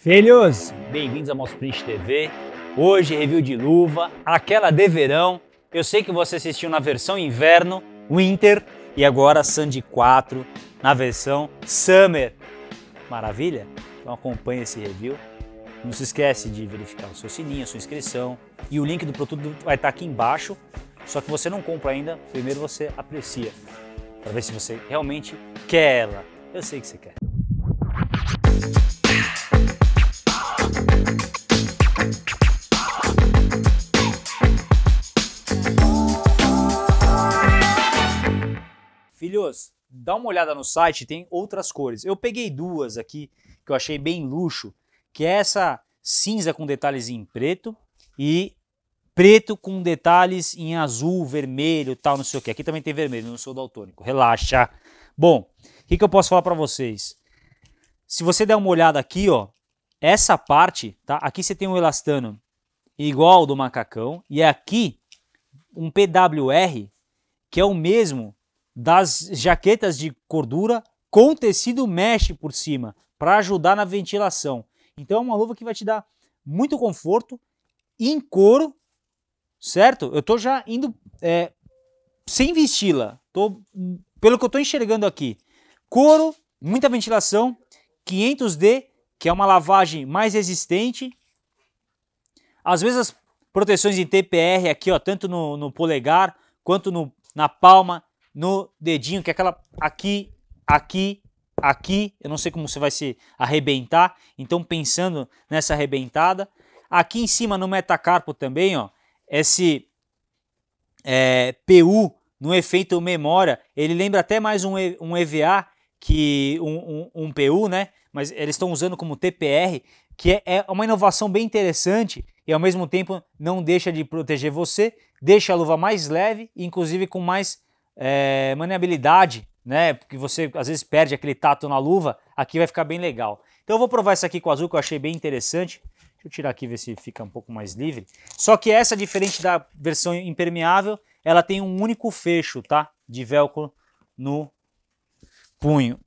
Filhos, bem-vindos ao nosso Print TV. Hoje, review de luva, aquela de verão. Eu sei que você assistiu na versão inverno, Winter, e agora Sandy 4 na versão Summer. Maravilha? Então acompanhe esse review. Não se esquece de verificar o seu sininho, a sua inscrição. E o link do produto vai estar aqui embaixo. Só que você não compra ainda, primeiro você aprecia. Para ver se você realmente quer ela. Eu sei que você quer. Filhos, dá uma olhada no site, tem outras cores. Eu peguei duas aqui que eu achei bem luxo, que é essa cinza com detalhes em preto e preto com detalhes em azul, vermelho, tal, não sei o que. Aqui também tem vermelho, não sou daltônico. Relaxa. Bom, o que, que eu posso falar para vocês? Se você der uma olhada aqui, ó, essa parte, tá? Aqui você tem um elastano igual ao do macacão e é aqui um PWR que é o mesmo das jaquetas de cordura com tecido mesh por cima para ajudar na ventilação. Então é uma luva que vai te dar muito conforto em couro, certo? Eu tô já indo é, sem vesti-la. Tô, pelo que eu tô enxergando aqui, couro, muita ventilação, 500D, que é uma lavagem mais resistente. Às vezes as proteções em TPR aqui, ó, tanto no, no polegar quanto no, na palma no dedinho, que é aquela aqui, aqui, aqui. Eu não sei como você vai se arrebentar, então pensando nessa arrebentada. Aqui em cima no metacarpo também, ó, esse é, PU no efeito memória, ele lembra até mais um, um EVA que um, um, um PU, né? Mas eles estão usando como TPR, que é, é, uma inovação bem interessante e ao mesmo tempo não deixa de proteger você, deixa a luva mais leve, inclusive com mais é, maneabilidade, né? Porque você às vezes perde aquele tato na luva, aqui vai ficar bem legal. Então eu vou provar essa aqui com azul que eu achei bem interessante. Deixa eu tirar aqui ver se fica um pouco mais livre. Só que essa, diferente da versão impermeável, ela tem um único fecho, tá? De velcro no punho.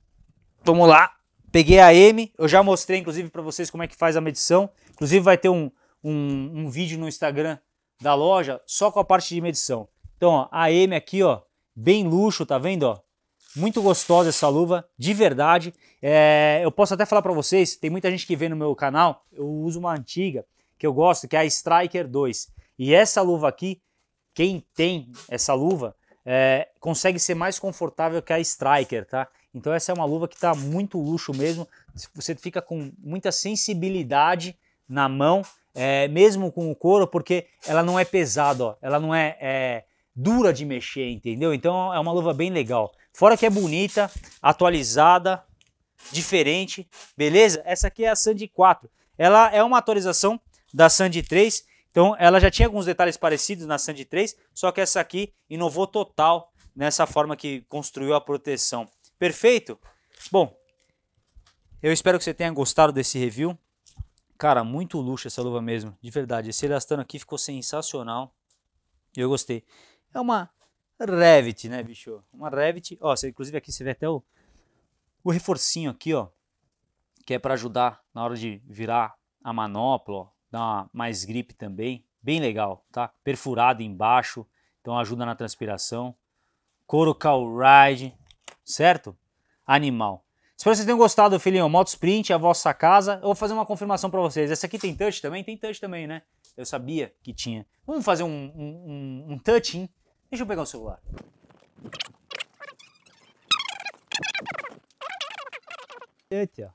Vamos lá. Peguei a M, eu já mostrei inclusive para vocês como é que faz a medição. Inclusive vai ter um, um, um, vídeo no Instagram da loja só com a parte de medição. Então, ó, a M aqui, ó, bem luxo, tá vendo? Ó? Muito gostosa essa luva, de verdade. É, eu posso até falar para vocês, tem muita gente que vê no meu canal, eu uso uma antiga que eu gosto, que é a Striker 2. E essa luva aqui, quem tem essa luva, é, consegue ser mais confortável que a Striker, tá? Então essa é uma luva que tá muito luxo mesmo, você fica com muita sensibilidade na mão, é, mesmo com o couro, porque ela não é pesada, ó. ela não é, é dura de mexer, entendeu? Então é uma luva bem legal. Fora que é bonita, atualizada, diferente, beleza? Essa aqui é a Sandy 4. Ela é uma atualização da Sandy 3, então ela já tinha alguns detalhes parecidos na Sandy 3, só que essa aqui inovou total nessa forma que construiu a proteção. Perfeito? Bom, eu espero que você tenha gostado desse review. Cara, muito luxo essa luva mesmo, de verdade. Esse elastano aqui ficou sensacional. Eu gostei é uma Revit, né, bicho? Uma Revit. Ó, você, inclusive aqui você vê até o, o reforcinho aqui, ó. Que é para ajudar na hora de virar a manopla, ó. Dá uma, mais grip também. Bem legal, tá? Perfurado embaixo. Então ajuda na transpiração. Couro Ride, certo? Animal. Espero que vocês tenham gostado, filhinho. Moto Sprint, a vossa casa. Eu vou fazer uma confirmação para vocês. Essa aqui tem touch também? Tem touch também, né? Eu sabia que tinha. Vamos fazer um, um, um, um Deixa eu pegar o celular. Eita.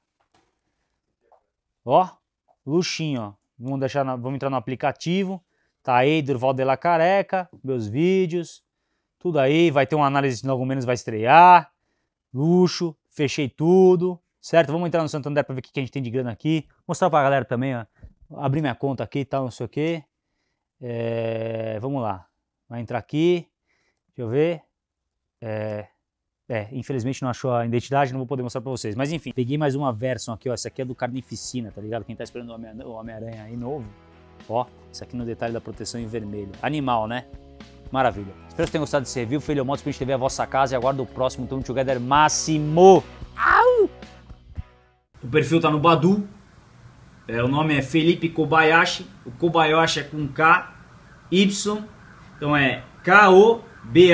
Ó, luxinho, ó. Vamos, deixar na, vamos entrar no aplicativo. Tá aí, Durval de la Careca, meus vídeos. Tudo aí, vai ter uma análise de logo menos vai estrear. Luxo, fechei tudo, certo? Vamos entrar no Santander para ver o que a gente tem de grana aqui. Mostrar pra galera também, ó. Abrir minha conta aqui e tal, não sei o que. É, vamos lá. Vai entrar aqui, deixa eu ver. É, é, infelizmente não achou a identidade, não vou poder mostrar pra vocês. Mas enfim, peguei mais uma versão aqui, ó. Essa aqui é do Carnificina, tá ligado? Quem tá esperando o Homem-Aranha aí novo. Ó, isso aqui no detalhe da proteção em vermelho. Animal, né? Maravilha. Espero que tenham gostado desse review. Filho Motos pra gente ver a vossa casa e aguardo o próximo Tamo Together Máximo. Au! O perfil tá no Badu. É, o nome é Felipe Kobayashi. O Kobayashi é com K, Y então é K-O-B-A-Y-A-S-H-I,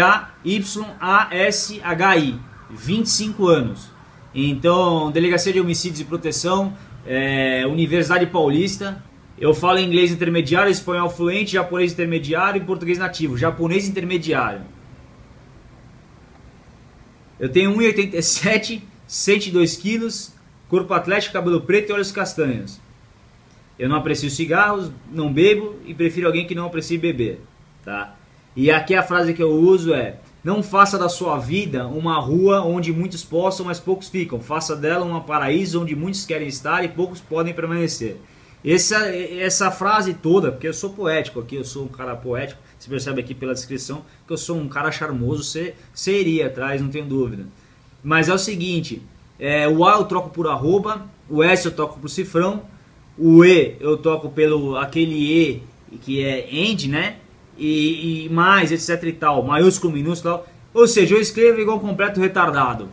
25 anos. Então, Delegacia de Homicídios e Proteção, é, Universidade Paulista. Eu falo inglês intermediário, espanhol fluente, japonês intermediário e português nativo. Japonês intermediário. Eu tenho 1,87, 102 quilos, corpo atlético, cabelo preto e olhos castanhos. Eu não aprecio cigarros, não bebo e prefiro alguém que não aprecie beber. Tá? E aqui a frase que eu uso é: Não faça da sua vida uma rua onde muitos possam, mas poucos ficam. Faça dela um paraíso onde muitos querem estar e poucos podem permanecer. Essa, essa frase toda, porque eu sou poético aqui, eu sou um cara poético, você percebe aqui pela descrição que eu sou um cara charmoso, você, você iria atrás, não tenho dúvida. Mas é o seguinte: é, o A eu troco por arroba, o S eu troco por cifrão, o E eu troco pelo aquele E que é end, né? e, e mais, etc e tal, maiúsculo, minúsculo, ou seja, eu escrevo igual completo retardado.